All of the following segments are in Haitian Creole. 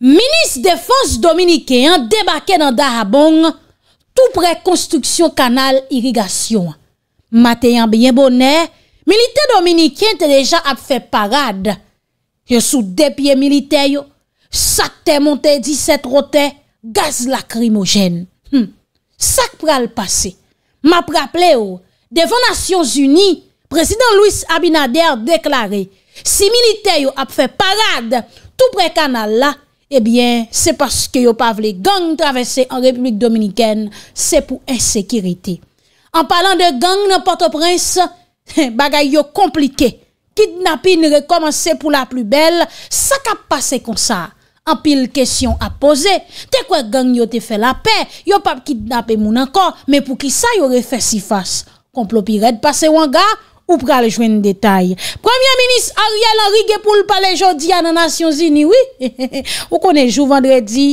Minis Defens Dominikien debake nan Darabong tou prek konstruksyon kanal irigasyon. Mateyan byen bonè, milite Dominikien te dejan ap fe parade yo sou depye militeyo sakte monte 17 rotè gaz lakrimogen. Sak pra l'pase. Ma praple yo oh, devanasyon zuni prezident Louis Abinader deklare si militeyo ap fe parade tou prek kanal la Ebyen, eh se paske yo pa vle gang travese an Republik Dominiken, se pou ensekiriti. An palan de gang nan Port-au-Prince, bagay yo komplike. Kidnap yon re komanse pou la plu bel, sak ap pase kon sa. An pil kesyon ap pose, te kwa gang yo te fe la pe, yo pa kidnap yon moun anko, me pou ki sa yo refe si fase, kon plopi red pase wanga, Ou pral jwen detay. Premier ministre Ariel Henri Gepoul pale jodi ananasyon zini, oui. Ou konen jou vendredi,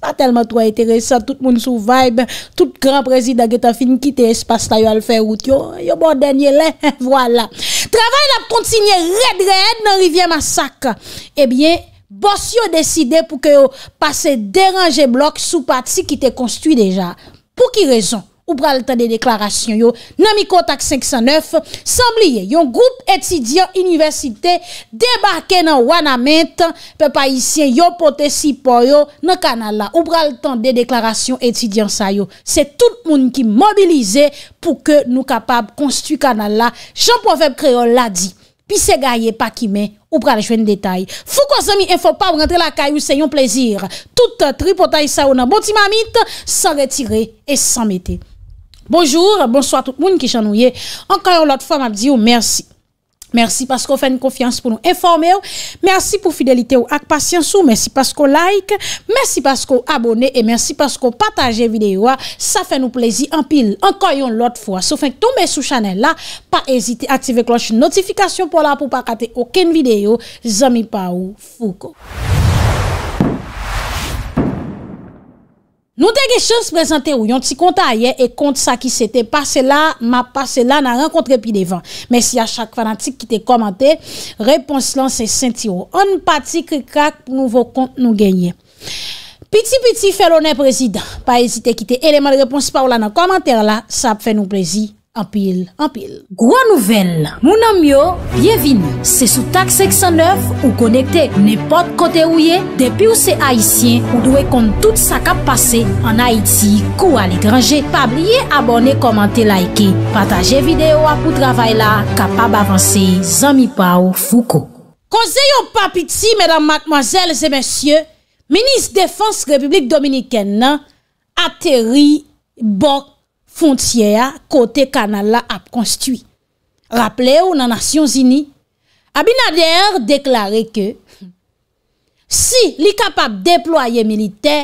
pa telman to a etere sa, tout moun sou vibe, tout gran prezid a geta fin kite espas tayo al ferout yo, yo bon denye le, voilà. Travay la p kontinye red red nan rivye masak. Ebyen, eh boss yo deside pou ke yo pase derange blok sou pati ki te konstwi deja. Pou ki rezon? Ou pral tan de deklarasyon yo. Nan mi kontak 509. Sambliye yon group etidyan universite. Debarke nan wana ment. Pe pa isyen yo pote sipo yo. Nan kanal la. Ou pral tan de deklarasyon etidyan sa yo. Se tout moun ki mobilize. Pou ke nou kapab konstu kanal la. Jean-Profeb Creole la di. Pi se gaye pa ki men. Ou pral jwen detay. Fou kon zami enfo pa ou rentre la kayo. Se yon plezir. Tout tri potay sa yo nan boti mamit. San retire et san mette. Bonjour, bonsoir tout moun ki chanou ye, ankayon lot fwa map diyo, oh, mersi, mersi pasko fè n konfians pou nou enforme ou, mersi pou fidelite ou ak pasyans ou, mersi pasko like, mersi pasko abone e mersi pasko pataje videyo a, sa fè nou plezi anpil, ankayon lot fwa, sou fèk tou mè sou chanel la, pa ezite ative kloche notifikasyon pou la pou pa kate oken videyo, zami pa ou fuko. Nou te ge chans prezante ou yon ti konta aye e kont sa ki se te pase la, ma pase la na renkontre pi devan. Mesi a chak fanatik ki te komante, reponsilan se senti ou. An pati ki krak pou nouvo kont nou genye. Piti piti fè lonen prezident, pa ezite ki te eleman reponsi pa ou la nan komante la, sa ap fè nou prezi. Anpil, anpil. Gwa nouvel, mounan myo, bienvin, se sou tak 609 ou konekte, ne pot kote ou ye, depi ou se Haitien, ou dwe kont tout sa kap pase, an Haiti, kou al ekranje, pa blye abone, komante, laike, pataje video apou travay la, kapab avanse, zami pa ou fouko. Koze yo papiti, medan makmazel, zemensye, Minis Defens Republik Dominiken nan, ateri, bok, Fontye ya kote kanal la ap konstui. Raple ou nanasyon zini, Abinader deklare ke, si li kapap deploye milite,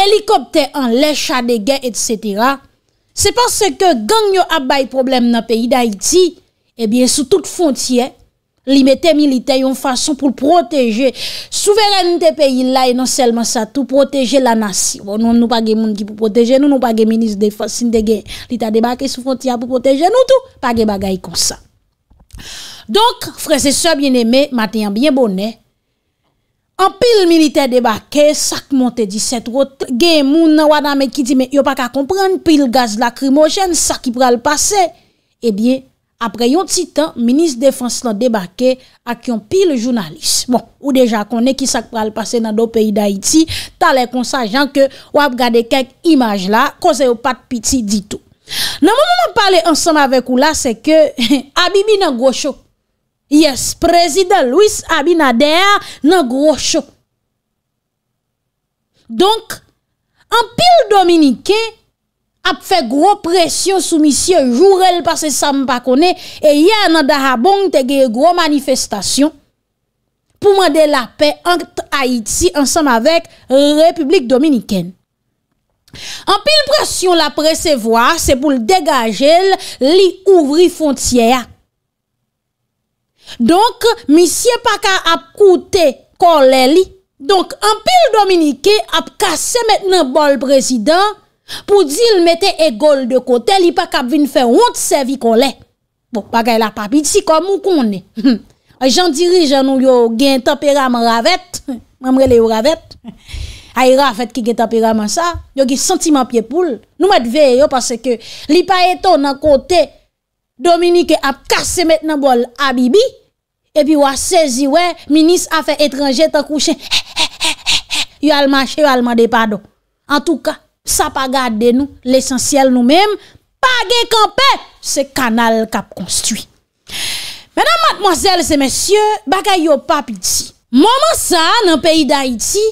helikopte an lecha de gen, etc., se passe ke gang yo ap bay problem nan peyi da iti, ebyen eh sou tout fontye, Limite milite yon fason pou proteje souverenite peyi la e nan selman sa tou proteje la nasi. Bon, nou nou pa ge moun ki pou proteje nou nou pa ge minis de fosin de gen lita debake sou fontia pou proteje nou tou. Pa ge bagay konsa. Donk frese so bien eme, matenyan bien bonne. An pil milite debake sak monte di set rot. Gen moun wadame ki di men yo pa ka komprende pil gaz lakrimojen sak ki pral pase. Ebyen. Eh apre yon titan, minis defans nan debake ak yon pil jounalist. Bon, ou deja konen ki sak pral pase nan do peyi da iti, talen konsajan ke wap gade kek imaj la, koze yo pat piti ditou. Nan mou mou moun pale ansan avek ou la, se ke Abibi nan gwochou. Yes, prezident Louis Abinader nan gwochou. Donk, an pil dominike, ap fe gro presyon sou misye jurel pa se sam pa kone, e ye anan da habong te geye gro manifestasyon, pou mande la pe ankt Aiti ansam avek Republik Dominiken. Anpil presyon la presevwa, se pou l degajel li ouvri fontye ya. Donk misye pa ka ap koute kole li, donk anpil Dominiken ap kase metnen bol prezident, Pou di l mette e gol de kote, li pa kap vin fe wout sevi kon le. Bon, bagay la papi, disi kom mou kon ne. A jan diri jan nou yo gen tapiraman ravet. Mamre le yo ravet. A yon e ravet ki gen tapiraman sa. Yo gen sentiman piepoul. Nou mette veyo pase ke li pa eto nan kote Dominike ap kase met nan bol abibi. E pi wasezi we, minis afe etranje takouche. Yo alman che, yo alman depado. An tou ka. Sa pa gade de nou, l'esensyel nou mèm, pa gen kampe, se kanal kap konstui. Mèdèm matmozèl se mèsyè, baka yo pap iti. Mòman sa nan peyi da iti,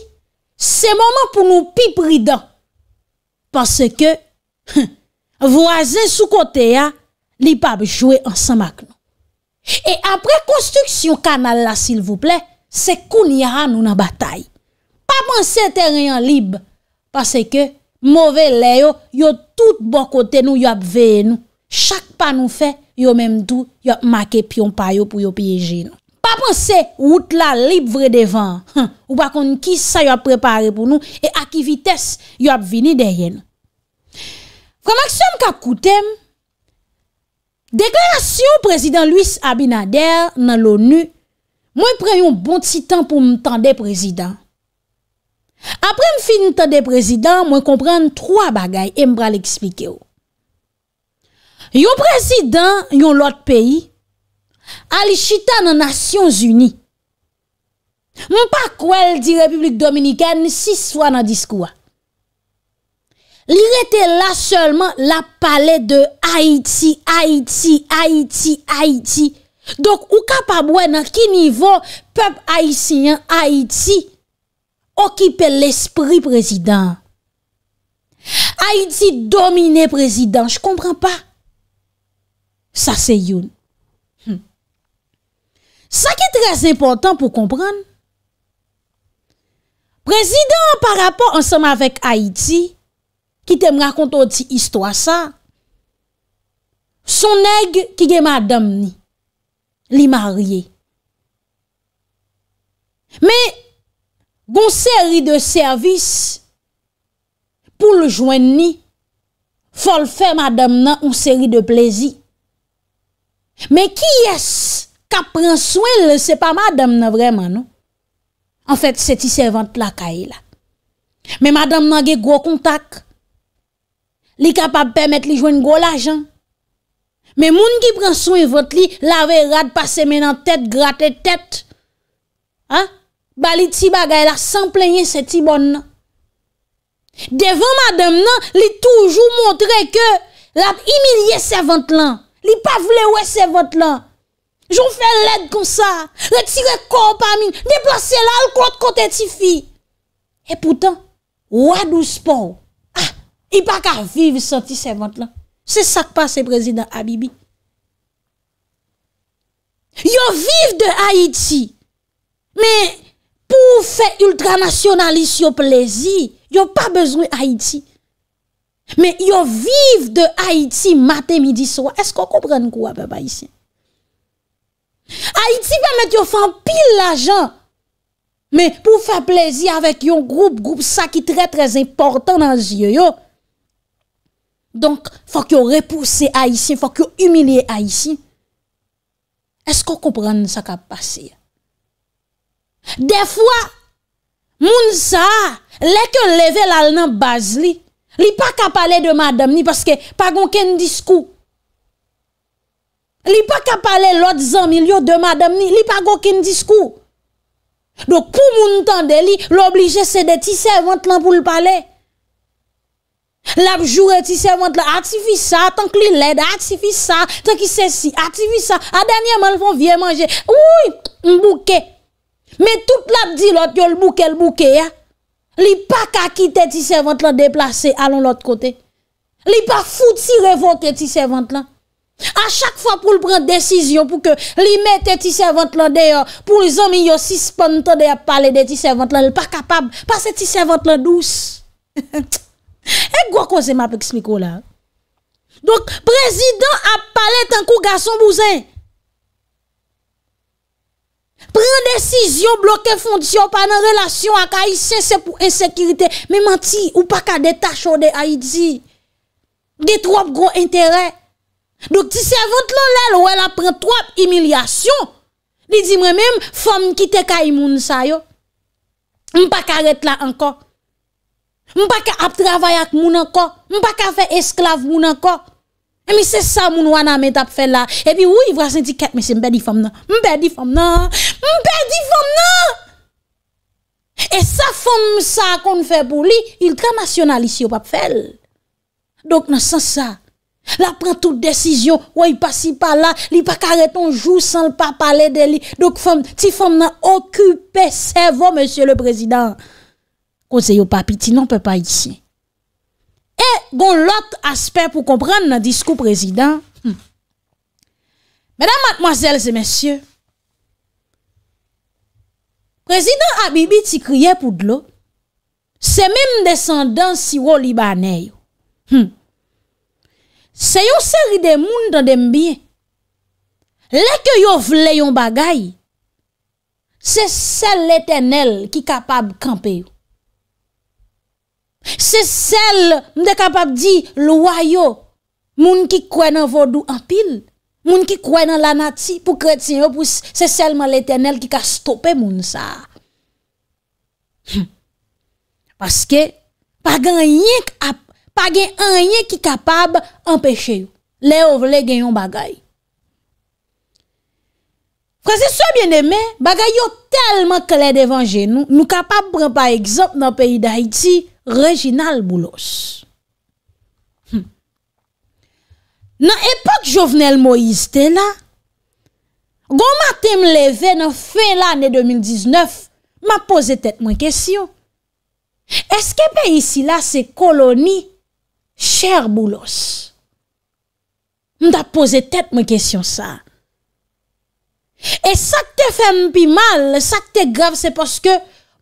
se mòman pou nou pip ridan. Pase ke, vwazè sou kote ya, li pap jwè ansan mak nou. E apre konstuksyon kanal la sil vwouple, se koun yara nou nan batay. Pa mwansè teryen libe, pase ke, Mouve le yo, yo tout bon kote nou yo ap veye nou. Chak pa nou fe, yo menm tou, yo makep yon payo pou yo piyeji nou. Pa pense, wout la lip vre devan. Ou bakon ki sa yo ap prepare pou nou, e a ki vites yo ap vini deye nou. Fremaksyon kakoutem, deklarasyon prezident Louis Abinader nan l'ONU, mwen preyon bon titan pou mtande prezident. Apre m finit an de prezident, mwen komprenn 3 bagay e m bral ekspike yo. Yon prezident, yon lot peyi, alishita nan Nasyons Uni. Mwen pa kwel di Republik Dominikane 6 fwa nan diskwa. Li rete la solman la pale de Haitie, Haitie, Haitie, Haitie. Donk ou ka pa bwen an ki nivou pep Haitien, Haitie. Okipe l'esprit, prezident. Haïti domine, prezident. J kompran pa. Sa se yon. Sa hmm. ki trèz important pou kompran. Prezident, par rapport ansem avèk Haïti, ki te mrakonto di histwa sa, son neg ki gen madam ni, li marye. Me, Gon seri de servis pou l joen ni, folfe madam nan, ou seri de plezi. Me ki yes, ka pran souen le, se pa madam nan vreman nou. En fèt, se ti servant la ka e la. Me madam nan ge gwo kontak. Li kapab pemet li joen gwo la jan. Me moun ki pran souen vot li, lave rad, pase menan tèt, gratè tèt. Ha? bali ti bagay la san plenye se ti bon nan. Devan madame nan, li toujou montre ke la imilye se vant lan. Li pa vle oue se vant lan. Joun fè led kon sa, le tire kon pa min, deplase la al kote kote ti fi. E poutan, wadou spon. Ah, i pa ka vive santi se vant lan. Se sak pa se prezident Abibi. Yo vive de Haiti, men, pou fè ultranasyonalis yo plezi, yo pa bezwen Haiti. Men yo viv de Haiti matè midi so, esko kompren kou apèp Haitien? Haiti pèmè yo fè an pil la jan, men pou fè plezi avèk yo groub, groub sa ki trè trè important nan ziyo yo, donk fòk yo repousse Haitien, fòk yo umilye Haitien, esko kompren sa kap pase ya? De fwa, moun sa, leke level al nan baz li, li pa ka pale de madam ni, paske pa gon ken diskou. Li pa ka pale lot zan milyon de madam ni, li pa gon ken diskou. Dok pou moun tande li, l'oblige se de ti se vant lan pou l'pale. Lap jure ti se vant lan, ati fi sa, tank li led, ati fi sa, tank ki se si, ati fi sa. A danye man l'fon vie manje, mbouke. Mais tout la di l'autre yo le le hein. pas ya. Li pa ka kite ti servant la déplacer alon l'autre côté. Li pa fouti revoke ti servante là A chaque fois pour prendre décision décision pour ke li mette ti servant là deyo. les hommes zami yo sispan ton parler parler de ti servant là. pas pa pas que ti servant là douce. e gwa kon se map Donc, la. président président ap tant tan garçon garçon Prendre décision, bloquer fonction, pas une relation avec Haïtiens, c'est pour insécurité. Mais menti, ou pas qu'à détacher de Haïti. Des trop gros intérêts. Donc, si c'est votre l'on l'a, ou elle trop trois humiliations, il dit moi-même, femme qui te kaïmoun sa yo. M'pas pas arrêter là encore. M'pas pas travailler avec moun encore. M'pas pas faire esclave moun encore. E mi se sa moun wana amet ap fel la. E pi ou yi vrasen di ket me se mbe di fom nan. Mbe di fom nan. Mbe di fom nan. E sa fom sa kon fè pou li, il kran masyonal isi yo pap fel. Dok nan san sa, la pren tout desisyon, woy pasi pala, li pa kareton jou san l pa pale de li. Dok fom, ti fom nan, okupe sevo, monsye le prezident. Koze yo papi, ti nan pe pa iti. E gon lot asper pou kompran nan disko prezident. Mèdam matmoazèl zè mèsyè. Prezident Abibi ti kriye pou dlo. Se mèm descendant si wò liba anè yo. Hmm. Se yon seri de moun dan dembi. Lè ke yo vle yon bagay. Se sel lètenel ki kapab kampe yo. Se sel m de kapap di lwa yo Moun ki kwen an vodou an pil Moun ki kwen an lanati pou kretin yo Se selman l'eternel ki ka stoppe moun sa hm. Paske pa gen an yen ki kapap empeshe Le ou vle gen yon bagay Fransi sou bien eme Bagay yo telman kle devanje nou Nou kapap pren pa ekzop nan peyi da iti Reginald Boulos. Hm. Nan epok jovenel Moïse te la, goma te mleve nan fe la ane 2019, ma pose tet mwen kesyon. Eske be isi la se koloni, cher Boulos? Mda pose tet mwen kesyon sa. E sak te fem pi mal, sak te grav se poske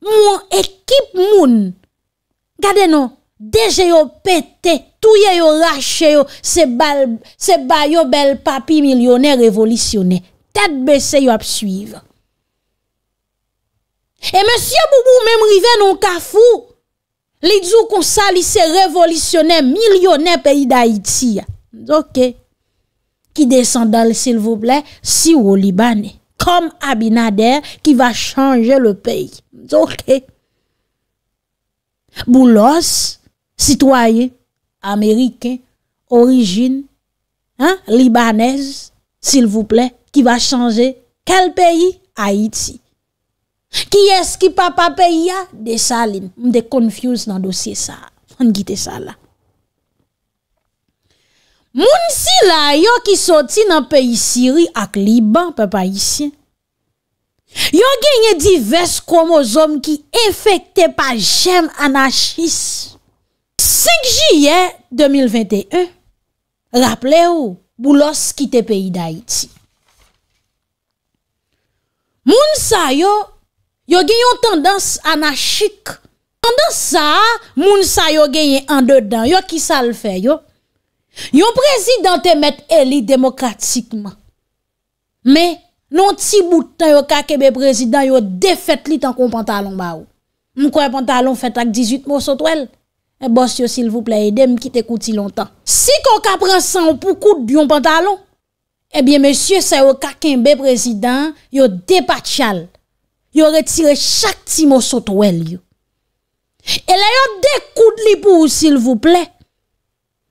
mwen ekip moun Gade nou, deje yo pete, touye yo rache yo, se ba yo bel papi milyonè revolisyonè. Ted bese yo ap suive. E monsie Boubou mèmrive nou kafou. Li djou kon sa li se revolisyonè milyonè peyi d'Haïti ya. Zoke, ki desan dal sil vouble, si ou li bane, kom Abinader ki va chanje le peyi. Zoke. Boulos, sitwaye, Amerike, origine, Libanez, s'il vous plè, ki va chanje, kel peyi? Haiti. Ki es ki pa pa peyi ya? Desaline, m de konfuse nan dosye sa, m gite sa la. Moun si la yo ki soti nan peyi Siri ak Liban, pe pa Haitien, Yon genye divers kromozom ki efekte pa jen anachis. 5 Jiyen 2021, raple ou, boulos kite peyi da iti. Moun sa yo, yon genyon tendans anachik. Tendans sa, moun sa yo genye an dedan. Yon ki sa l fe yo? Yon prezident te met eli demokratikman. Me, Non ti bout tan yo kake be prezident yo defet li tan kon pantalon ba ou. Mwen kwa pantalon fet ak 18 moun sotwel. E boss yo sil vouple, edem ki te kouti lontan. Si kon ka prensan ou pou kout bi yon pantalon, ebyen eh monsye se yo kake be prezident yo depat chal. Yo retire chak ti moun sotwel yo. E la yo de kout li pou ou sil vouple.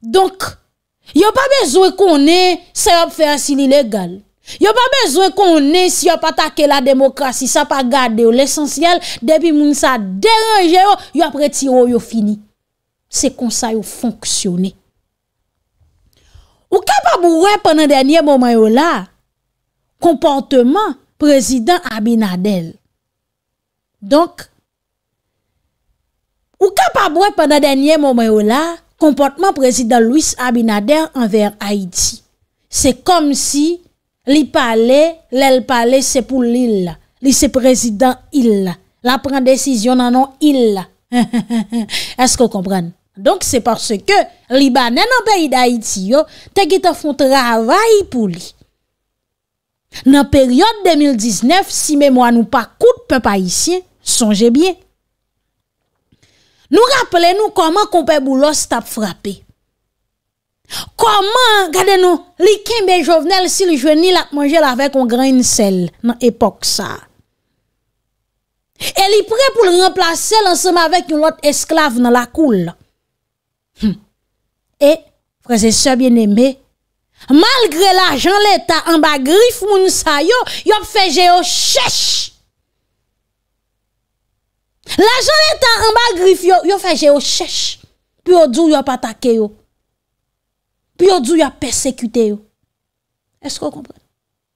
Donk, yo pa bezwe konen se yo pfe asil ilegal. Yo besoin qu'on qu'on si yo pas la démocratie ça pas garder l'essentiel depuis debi moun sa déranger yo, yo tiro yo fini. comme ça yo fonctionne. Ou capable ouais pendant dernier moment yo la, comportement président Abinadel. donc ou pendant dernier pendant dernier moment yo la, comportement président Louis Abinader envers Haïti. C'est comme si... Li parle, lel parle c'est pour l'île. Li se président il. La décision nan non il. Est-ce que vous comprenez Donc c'est parce que Libanais dans le pays d'Haïti, te qui font travail pour lui. Dans la période 2019, si mémoire nous pas coûte peuple haïtien, songez bien. Nous rappelez-nous comment Compé Boulos t'a frappé. Koman, gade nou, li ken ben jovenel si li jweni lak manje lak vek yon gran yon sel nan epok sa. E li pre pou l remplase lansen ma vek yon lot esklave nan lakoul. Hm. E, prese se bieneme, malgre la jan leta an bagrif moun sa yo, yon feje yo chesh. La jan leta an bagrif yo, yon feje yo chesh. Pi yo doun yon patake yo. pi yo djou ya persekute yo. Esko kompren?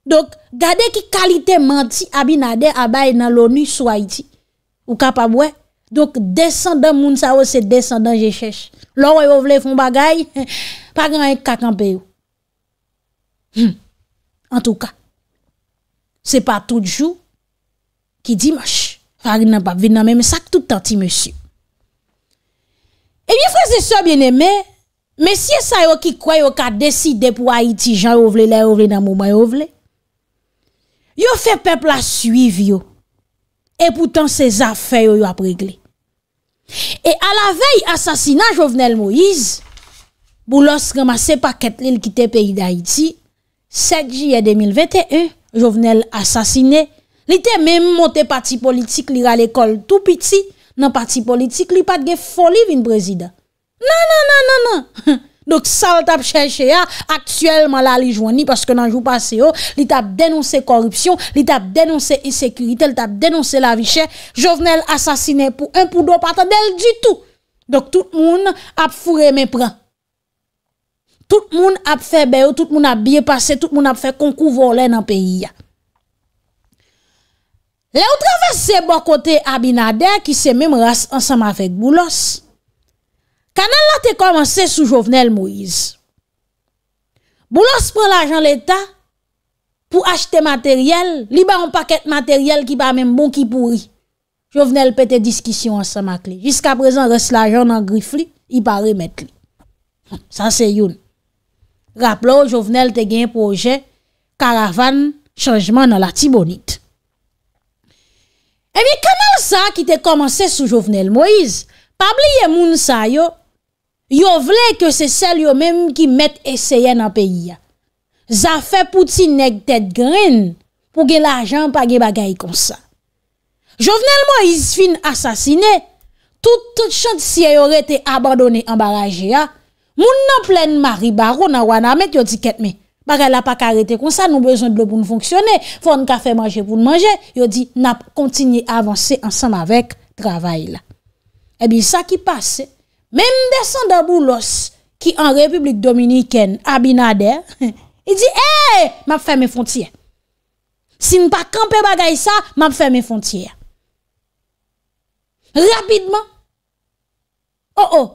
Dok, gade ki kalite manti, abinade, abaye nan loni sou Haiti. Ou kapabwe. Dok, descendant moun sa ou, se descendant je chèche. Lò wè yo vle foun bagay, pa gan yon kakampe yo. Hmm. En touka, se pa tout chou, ki dimash, fag nan pa vin nan mè, mè sak tout tanti mè chèche. E mi fwese so bienemè, Mesye sa yo ki kway yo ka deside pou Haiti, jan yo vle le, yo vle nan mouma yo vle, yo fe pepla suiv yo, e poutan se zafè yo yo apregle. E a la vey, asasina Jovenel Moïse, boulos remase pa ket li li kite peyi da Haiti, 7 jye 2021, Jovenel asasine, li te menmote pati politik li ra le kol tou piti, nan pati politik li pat ge foli vin prezida. Nan, nan, nan, nan, nan. Dok sa l tap chèche ya, aktyèlman la li jwani, paske nan jou pase yo, li tap denonsè korupsyon, li tap denonsè isekritè, li tap denonsè la vichè, jo vnenè l asasine pou un pou dou patè del di tou. Dok tout moun ap fure me pran. Tout moun ap febe yo, tout moun ap biye pase, tout moun ap fe konkou volè nan peyi ya. Le ou travesse bo kote Abinader, ki se mèm rase ansam avèk boulòs, canal là commencé sous Jovenel Moïse. Boulos prend l'argent l'État pour acheter matériel, li un paquet de matériel qui pas même bon qui pourri. Jovenel des discussion ensemble avec lui. Jusqu'à présent reste l'argent dans griffli, il pas remettre hum, Ça c'est rappelez Rappelons, Jovenel a gagné projet caravane changement dans la Tibonite. Et eh bien, canal ça qui commencé sous Jovenel Moïse, pas oublier moun yo, yo vle ke se sel yo menm ki met eseyen an peyi ya. Za fe pouti neg tet grin pou ge la jan pa ge bagay kon sa. Jovenelman iz fin asasine, tout chan si yo rete abadone an baraje ya, moun nan plen mari barou nan wana met, yo di ketme, bagay la pa karete kon sa, nou bezon de lo pou n'fonksyone, foun kafe manje pou n'manje, yo di na kontinye avanse ansan avèk travay la. Ebi eh sa ki pase, Même descendant Boulos, qui en République dominicaine, Abinader, il dit, eh hey, m'a fait frontière, frontières. Si ne pas camper bagay ça, m'a fait mes frontières. Rapidement. Oh oh.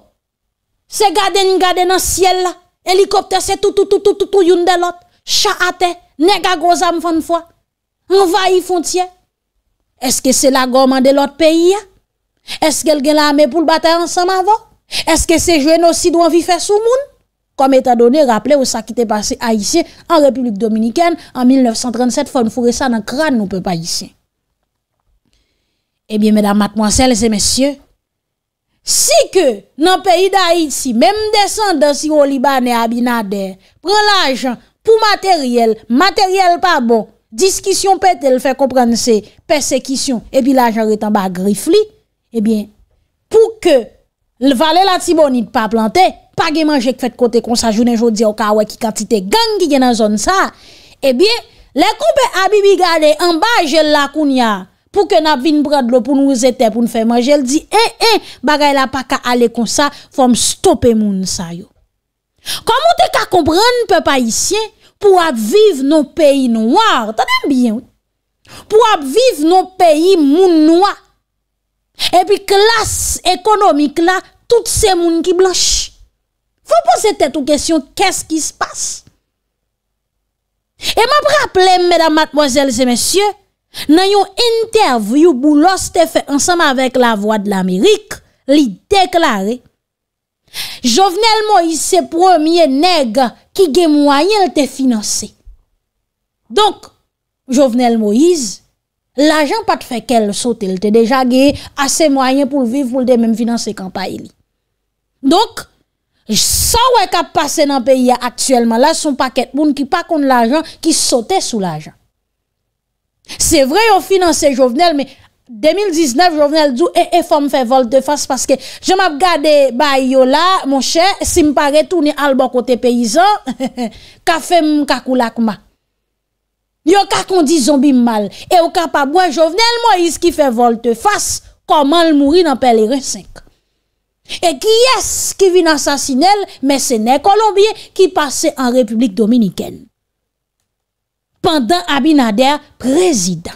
C'est garden garden dans ciel là. Hélicoptère, c'est tout, tout, tout, tout, tout, tout, une de l'autre. Chat à terre, nega gros am fois. Envahit frontière. Est-ce que c'est la gomme de l'autre pays? Hein? Est-ce qu'elle a l'armée pour le battre ensemble avant? Eske se jwè nou si dou an vi fè sou moun? Kom etan donè, raple ou sa ki te pase a isye an Republik Dominikèn an 1937 fon fure sa nan kran nou pe pa isye. Ebyen medan mat mwansèl se mesyè, si ke nan peyi da itzi, mem desan dansi ou libanè abinade, pren la jan pou materyèl, materyèl pa bon, diskisyon petèl fè komprense, persekisyon, epi la jan retan ba grifli, epi pou ke l valè la tibonit pa plantè, pa gen manje k fèt kote kon sa jounen joudi o ka wè ki katite gangi gen nan zon sa, e eh bie, lè kon pe abibi gade, an ba jè l lakoun ya, pou ke nap vin brad lo pou nou zete pou nou fè manje, jè l di, e, e, bagay la pa ka ale kon sa, fòm stopè moun sa yo. Kwa moun te ka komprèn, pe pa isyen, pou ap viv nou peyi nou war, pou ap viv nou peyi moun nou war, Epi klas ekonomik la, tout se moun ki blanche. Fou pose tetou kesyon, kesk ki se passe? E mapraplem, medan matmozèl zè mèsyè, nan yon interview bou los te fè ansama vek la voa de l'Amerik, li deklare, Jovenel Moïse se promye neg ki ge mwayen te finanse. Donk, Jovenel Moïse, l'ajan pat fè kel sote, l'te deja geye asè mwayen pou l'viv pou l'de mèm finanse kampay e li. Donk, sa wè ka pase nan peyi ya aktuelman, la son paket moun ki pa konde l'ajan, ki sote sou l'ajan. Se vre yo finanse jovenel, me 2019 jovenel djou e e fò m fè vol de fòs, paske jè m ap gade bay yo la, mon chè, si m pare tou ni al bon kote peyizan, ka fè m kakou lakou ma. yo ka kondi zombi mal, e yo ka pa bouen jovenel, moi is ki fe voltefas, koman l mouri nan peler e 5. E ki yes, ki vi nan sasinel, mesenè Colombie, ki pase an Republik Dominikèn. Pendan Abinader prezida.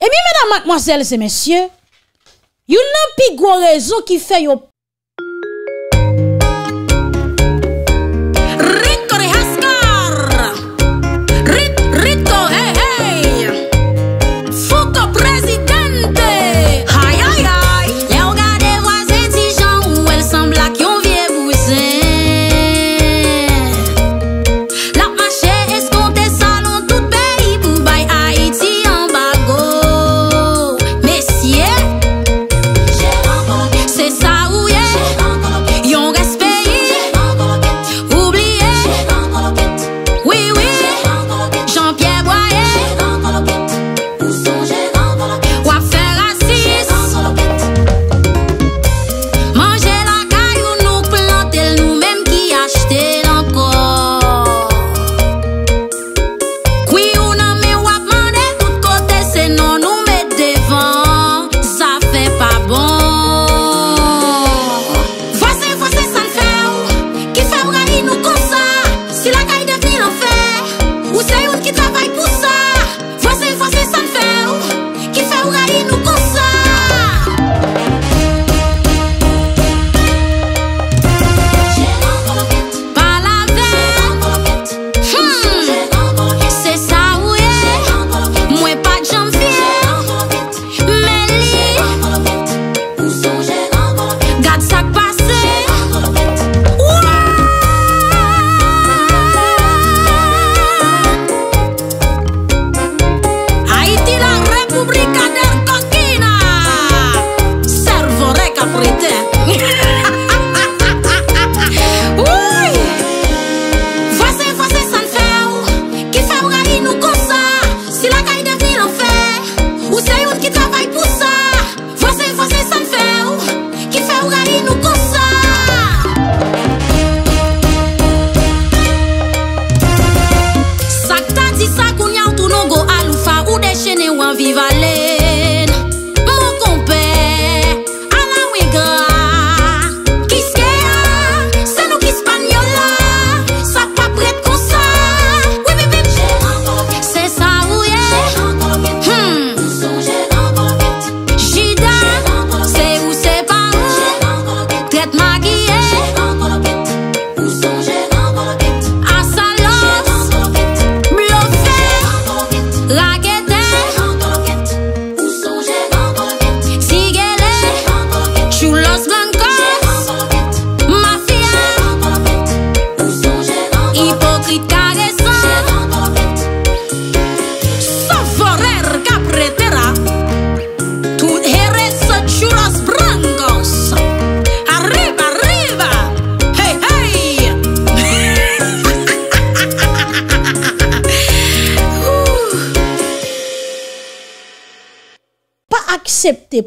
E mi, mèdame, mèdame, mèdame, mèdame, yon nan pi gwo rezo ki fe yo prezida,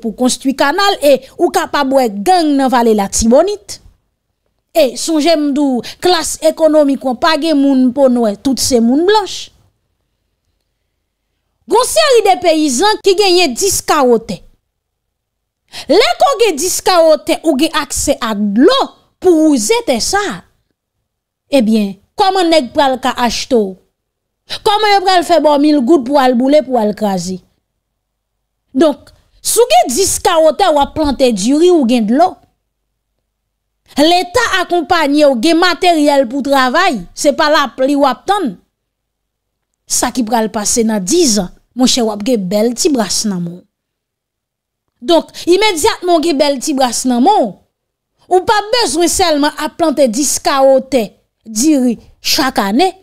pou konstuit kanal, e ou kapabwe geng nan vale la timonit. E sou jemdou klas ekonomi kon page moun pou noue tout se moun blanche. Gon se ari de peyizan ki genye diska ote. Le kon gen diska ote ou gen akse ak lo pou ou zete sa, e bien, koman neg pral ka ashtou? Koman yo pral fe bomil gout pou alboule pou alkazi? Donk, Sou gen dis kaote wap plante di ri ou gen d'lo? L'Etat akompanyè ou gen materyèl pou travay, se pa la pli wap ton? Sa ki pral pase nan diz, monshe wap gen bel ti bras nan moun. Donk, imediat moun gen bel ti bras nan moun, ou pa bezre selman a plante dis kaote di ri chak anè.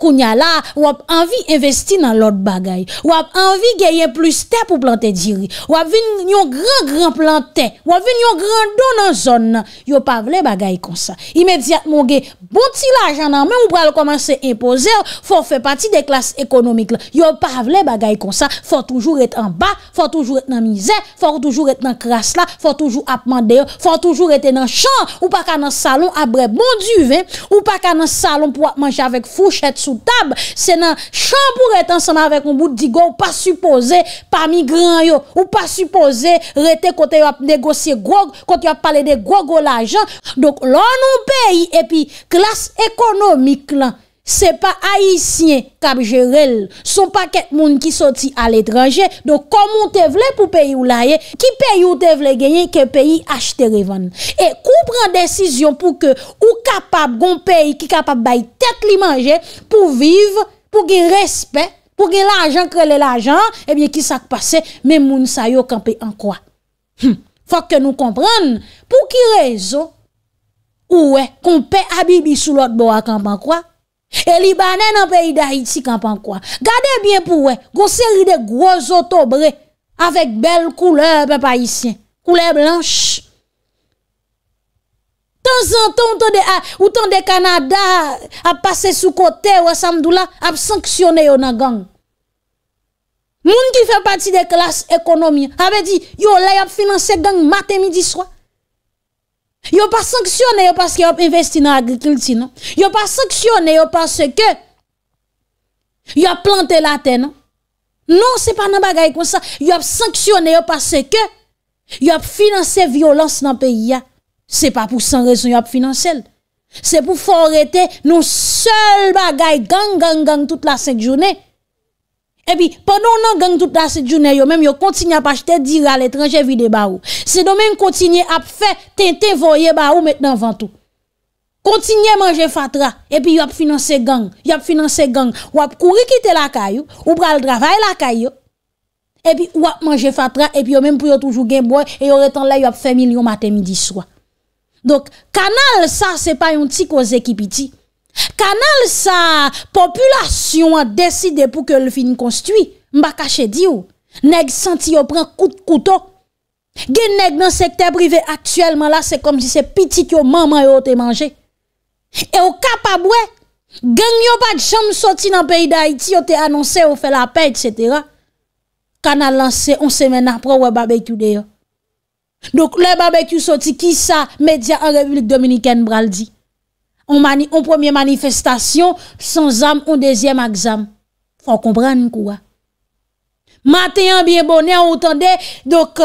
Kounya la, wap anvi investi nan lot bagay. Wap anvi geye plus te pou plante djiri. Wap vin yon gran gran plante. Wap vin yon gran don nan zon nan. Yo pavle bagay kon sa. Imediat mongi, bonti la jananmen ou pral komanse impose, fò fè pati de klas ekonomik la. Yo pavle bagay kon sa, fò toujou etan ba, fò toujou etan mizè, fò toujou etan kras la, fò toujou apman deyo, fò toujou etan nan chan, ou pa ka nan salon apbreb moun duve, ou pa ka nan salon pou apmanje avèk fouchèt sou, Soutab se nan chan pou reten sanan avek mbou di go ou pa suppose pa migran yo ou pa suppose rete kote yo ap negosye kote yo ap pale de gogo la jan. Donk lon nou peyi epi klas ekonomik lan. Se pa ayisyen kab jerel, son pa ket moun ki soti al etranje, do komon te vle pou peyi ou la ye, ki peyi ou te vle genyen, ke peyi achete revan. E kou pran desisyon pou ke kou kapab goun peyi ki kapab bayi tet li manje pou viv, pou ki respet, pou ki l'ajan krele l'ajan, e bie ki sak pase, men moun sayo kanpe an kwa. Hm, Fak ke nou kompran, pou ki rezo, ou we, konpe abibi sou lot bo akampan kwa, E libanen an peyi da iti kanpan kwa. Gade bien pou we, gonseri de grozoto bre, avek bel koule pe pa isyen, koule blanche. Ton zan ton ou ton de Kanada ap pase sou kote, wè samdou la, ap sanksyone yon an gang. Moun ki fe pati de klas ekonomi, ave di yo lay ap finanse gang mate midi swa. Yo pas sanctionné parce qu'ils ont investi dans l'agriculture, non. Yo pas sanctionné parce que y a planté la terre, non. Non, c'est pas dans bagaille comme ça. Ils a sanctionné parce que yo a financé violence dans le pays. C'est pas pour sans raison ils a financé. C'est pour forêter nos seuls seul gang gang gang toute la cinq journée. E pi, panon nan gang douta se jounen yo, menm yo kontinye ap achete diri al etranje vide ba ou. Se domen kontinye ap fe, ten te voye ba ou menm nan vantou. Kontinye manje fatra, e pi yo ap finanse gang, yo ap finanse gang, yo ap kouri kite la kayo, ou pral dravay la kayo, e pi yo ap manje fatra, e pi yo menm pou yo toujou gen boy, e yo retan la yo ap femil yo maten midi swa. Dok, kanal sa se pa yon ti ko zekipi ti. Kanal sa populasyon a deside pou ke l fin konstuit, mba kache di ou, neg senti yo pren kout kouton. Gen neg nan sekte prive aktuelman la, se kom si se piti ki yo maman yo te manje. E ou kapabwe, gen yo bat chanm soti nan peyi da iti yo te anonse yo fe la pey, etc. Kanal lanse, on semen apre ou e babekyou de yo. Donk le babekyou soti ki sa media an revilik dominiken braldi. on, mani, on première manifestation, sans âme, on deuxième examen. Faut comprendre quoi. Matin, bien bonnet, on entendait, donc,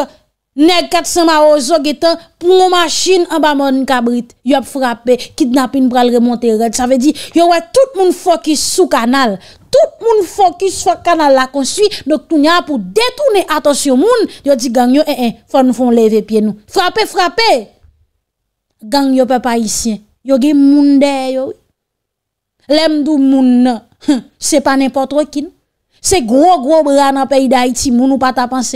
Nèg 400 marozo getan pour machine en bas mon cabrit. a frappé, kidnapping pral remonter Ça veut dire yo ouais tout moun focus sous canal. Tout monde focus sur canal la construit. Donc tout a pour détourner attention moun. Yo dit gang yo eh eh, faut nous font lever pied nous. Frapper frapper. Gang yo peuple haïtien yo gen moun de yo. Lem dou moun hum, nan, se pas n'importe qui. C'est gros gros bras dans le pays d'Haïti, moun ou pas ta pense.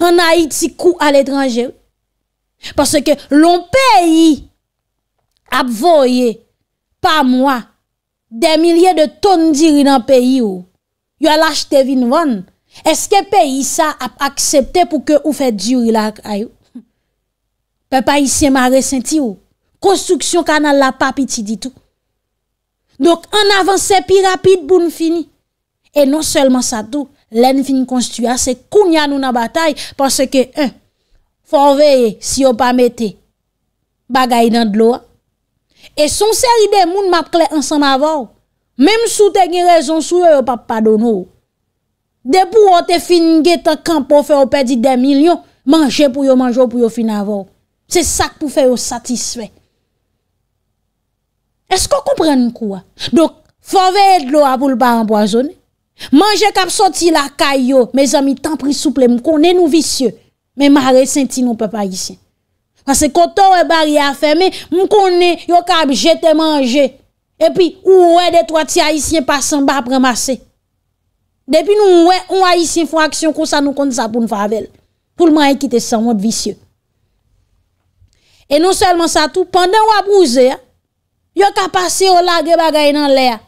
En Haïti, kou à l'étranger. Parce que l'on pays a voyé par mois des milliers de tonnes d'iri dans le pays a yo l'acheté vin Est-ce que pays ça a accepté pour que ou fait du la ici haïtien m'a ressenti ou? Konstruksyon kanal non la papi ti ditou. Dok an avanse pi rapide pou n fini. E non selman sa tou, lè n fini konstuase kounya nou na batay pwase ke, fòn veye si yo pa mette bagay nan dlo a. E son seri de moun map kle ansan avò. Mem sou te gen rezon sou yo pap pa donò. Depou wote fini gen ta kamp pou fe yo pedi de milyon manje pou yo manjo pou yo fin avò. Se sak pou fe yo satiswek. Esko kompren nou kouwa? Dok, fave edlo a bou lba anboazone. Mange kap soti la kayo, me zami tan pri souple, mkone nou visye. Me mare senti nou pe pa isye. Kase koto we bari a feme, mkone yo kap jete manje. Epi, ou we detwati a isye pasan ba premase. Depi nou we, ou a isye fwa aksyon konsa nou konti sa pou nou fave. Pou lman e kite san, wot visye. E non selman sa tou, panden wap ouze ya, yo ka pase yo la ge bagay nan le a.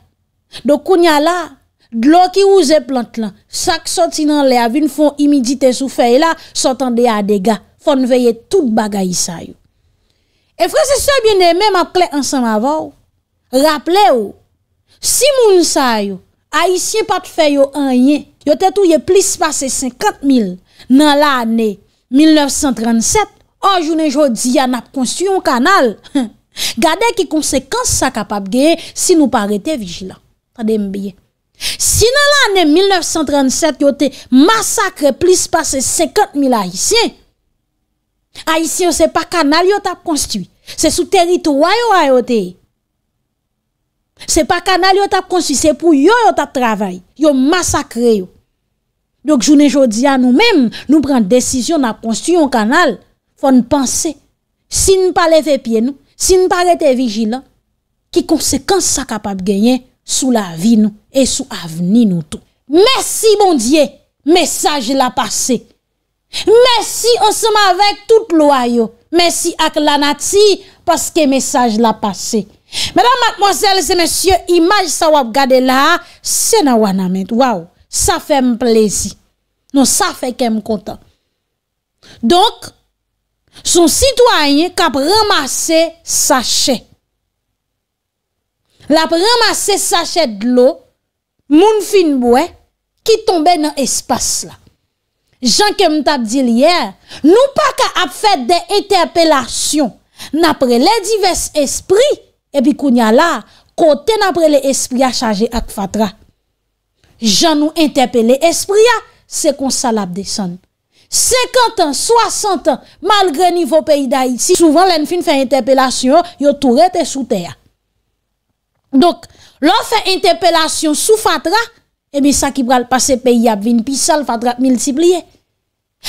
Do koun ya la, glon ki ouze plant lan, sak soti nan le a, vin fon imidite sou fey la, sotan de a dega, fon veye tout bagay sa yo. E fran se sobyen e mem ap kle ansan avou, raple ou, si moun sa yo, a isye pat fey yo anye, yo tetou ye plis pase 50 mil, nan la ane 1937, an jounen jodi ya nap konsyon kanal, henn, Gade ki konsekans sa kapap geye Si nou parete vijilan Sinan la ane 1937 Yo te masakre Plis pase 50.000 aisyen Aisyen se pa kanal yo tap konstwi Se sou teritouay yo ayo te Se pa kanal yo tap konstwi Se pou yo yo tap travay Yo masakre yo Dok jounen jodi an nou menm Nou pran desisyon na konstwi yo kanal Fon panse Si nou pa leve pie nou Si nous pas vigilants, qui conséquences ça capable gagner sous la vie et sous l'avenir, nous tout. Merci mon Dieu, message l'a passé. Merci ensemble avec tout loyauté. Merci à la nati parce que message l'a passé. Mesdames, mademoiselles et messieurs, image ça vous gade là, c'est na waname. Wow, ça fait plaisir. Non, ça fait qu'elle content. Donc, Son sitwanyen kap ramase sachet. Lap ramase sachet d'lo, moun finbwe, ki tombe nan espas la. Jan ke mtap dil yer, nou pa ka ap fet de interpelasyon napre le divers espri, epi kounya la, kote napre le espri a chanje ak fatra. Jan nou interpele espri a, se kon salap de sonn. 50 ans, 60 ans, malgré niveau pays d'Haïti, souvent l'enfant fait interpellation, yo tout rete sous terre. Donc, l'on fait interpellation sous fatra, et eh bien, ça qui va passer pays à vin, pisal ça, le fatra multiplié.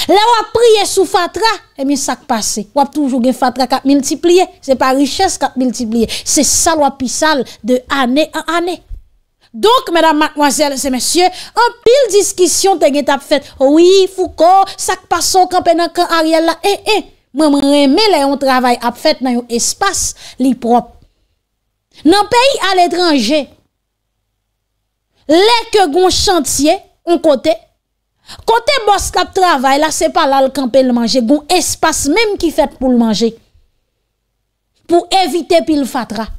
Là, on prie sous fatra, et eh bien, ça qui passe. On toujours gen fatra qui multiplié. C'est pas richesse qui multiplié. C'est ça, on pissal de année en année. Donk, mèdame, mèdame, mèdame, mèdame, mèdame, an pil diskisyon te gen tap fèt. Ouye, foukò, sakpasò, kampè nan kan arièl la, e, e. Mè mè mè lè yon travay ap fèt nan yon espas li prop. Nan peyi al etranje, lè ke goun chantye, an kote, kote bòs tap travay, la se pa lal kampè lè manje, goun espas mèm ki fèt pou lè manje. Pou evite pil fatra.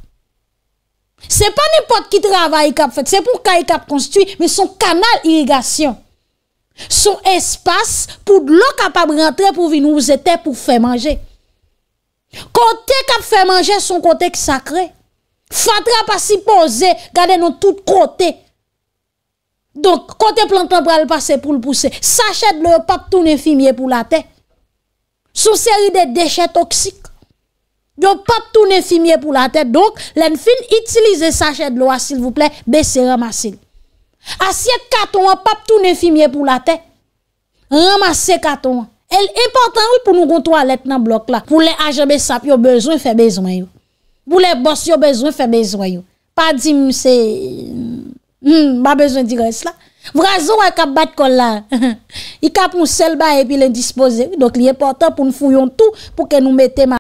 Ce pas n'importe qui travaille qui fait, c'est pour qu'il a construit, mais son canal irrigation. Son espace pour l'eau capable rentrer pour venir nous était pour faire manger. Côté qui fait manger son côté sacré. Fatra pas s'y poser, gardez nous tout côté. Donc, côté plantant pour le passer pour le pousser, sachet le pape tourne fumier pour la terre. son série de déchets toxiques. Yo pas tourner fumier pour la tête. Donc, fin utilisez sachet de loi, s'il vous plaît, baissez, ramassez. Assiette carton, pas tourner fumier pour la tête. Ramassez carton. Elle important oui pour nous gon toilette dans bloc là. Pour les agents sap, yo besoin fait besoin Pour les boss yo besoin fait besoin Pas dit hmm, c'est hmm, hmm, pas besoin dire cela. Vrazo a bat kol la. Il kap mou seul ba et puis l'indisposer. Donc, il est important pour nous fouillons tout pour que nous mettons